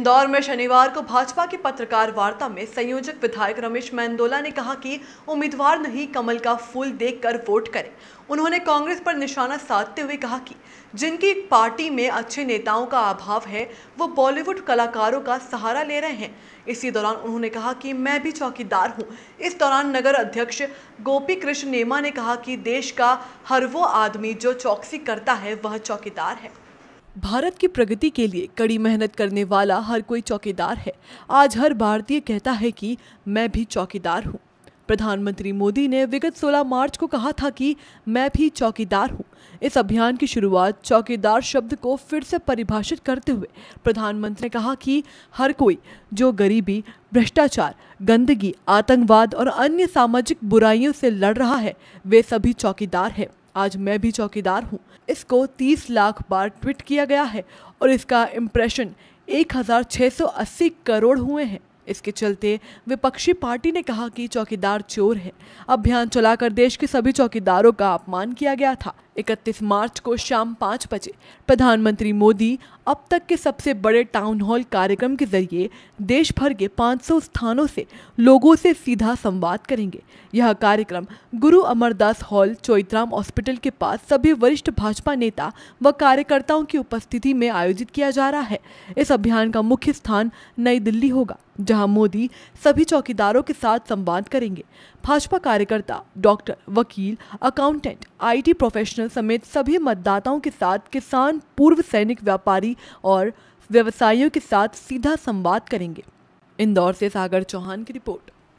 इंदौर में शनिवार को भाजपा की पत्रकार वार्ता में संयोजक विधायक रमेश मैंदोला ने कहा कि उम्मीदवार नहीं कमल का फूल देखकर वोट करें उन्होंने कांग्रेस पर निशाना साधते हुए कहा कि जिनकी पार्टी में अच्छे नेताओं का अभाव है वो बॉलीवुड कलाकारों का सहारा ले रहे हैं इसी दौरान उन्होंने कहा कि मैं भी चौकीदार हूँ इस दौरान नगर अध्यक्ष गोपी कृष्ण नेमा ने कहा कि देश का हर वो आदमी जो चौकसी करता है वह चौकीदार है भारत की प्रगति के लिए कड़ी मेहनत करने वाला हर कोई चौकीदार है आज हर भारतीय कहता है कि मैं भी चौकीदार हूँ प्रधानमंत्री मोदी ने विगत 16 मार्च को कहा था कि मैं भी चौकीदार हूँ इस अभियान की शुरुआत चौकीदार शब्द को फिर से परिभाषित करते हुए प्रधानमंत्री ने कहा कि हर कोई जो गरीबी भ्रष्टाचार गंदगी आतंकवाद और अन्य सामाजिक बुराइयों से लड़ रहा है वे सभी चौकीदार हैं आज मैं भी चौकीदार हूँ इसको 30 लाख बार ट्वीट किया गया है और इसका इम्प्रेशन 1680 करोड़ हुए हैं इसके चलते विपक्षी पार्टी ने कहा कि चौकीदार चोर है अभियान चलाकर देश के सभी चौकीदारों का अपमान किया गया था 31 मार्च को शाम पाँच बजे प्रधानमंत्री मोदी अब तक के सबसे बड़े टाउन हॉल कार्यक्रम के जरिए देश भर के 500 स्थानों से लोगों से सीधा संवाद करेंगे यह कार्यक्रम गुरु अमरदास हॉल चौतराम हॉस्पिटल के पास सभी वरिष्ठ भाजपा नेता व कार्यकर्ताओं की उपस्थिति में आयोजित किया जा रहा है इस अभियान का मुख्य स्थान नई दिल्ली होगा जहाँ मोदी सभी चौकीदारों के साथ संवाद करेंगे भाजपा कार्यकर्ता डॉक्टर वकील अकाउंटेंट आई प्रोफेशनल कमिश्नर समेत सभी मतदाताओं के साथ किसान पूर्व सैनिक व्यापारी और व्यवसायियों के साथ सीधा संवाद करेंगे इंदौर से सागर चौहान की रिपोर्ट